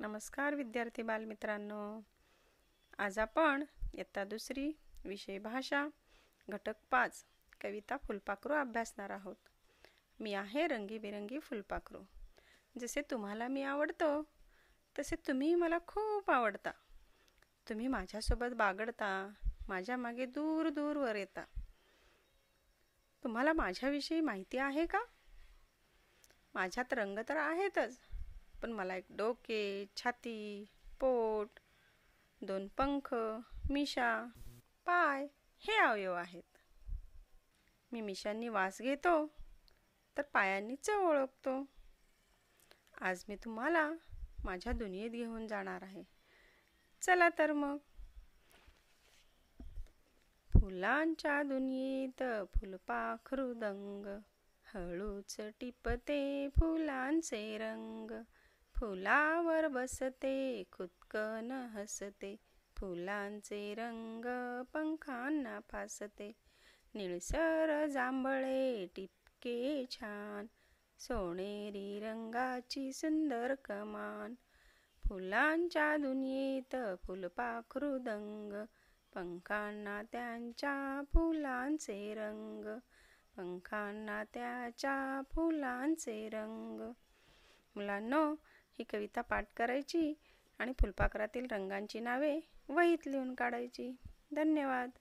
नमस्कार विद्यार्थी बालमित्रांनो आज आपण इयत्ता दुसरी विषय भाषा घटक पाच कविता फुलपाखरू अभ्यासणार आहोत मी आहे रंगीबिरंगी फुलपाखरू जसे तुम्हाला मी आवडतो तसे तुम्ही मला खूप आवडता तुम्ही माझ्यासोबत बागडता माझ्या मागे दूर दूरवर येता तुम्हाला माझ्याविषयी माहिती आहे का माझ्यात रंग तर आहेतच पण मला एक डोके छाती पोट दोन पंख मिशा पाय हे अवयव आहेत मी मिशांनी वास घेतो तर पायांनी चव ओळखतो आज मी तुम्हाला माझ्या दुनियेत घेऊन जाणार आहे चला तर मग फुलांच्या दुनियेत फुलपाखरुदंग दंग हळूच टिपते फुलांचे रंग फुलावर बसते खुदकन हसते फुलांचे रंग पंखांना फासते निळसर जांभळे टिपके छान सोनेरी रंगाची सुंदर कमान फुलांच्या दुनियेत फुलपाखरू दंग पंखांना त्यांच्या फुलांचे रंग पंखांना त्याच्या फुलांचे रंग मुलांनो ही कविता पाठ करायची आणि फुलपाखरातील रंगांची नावे वहीत लिहून काढायची धन्यवाद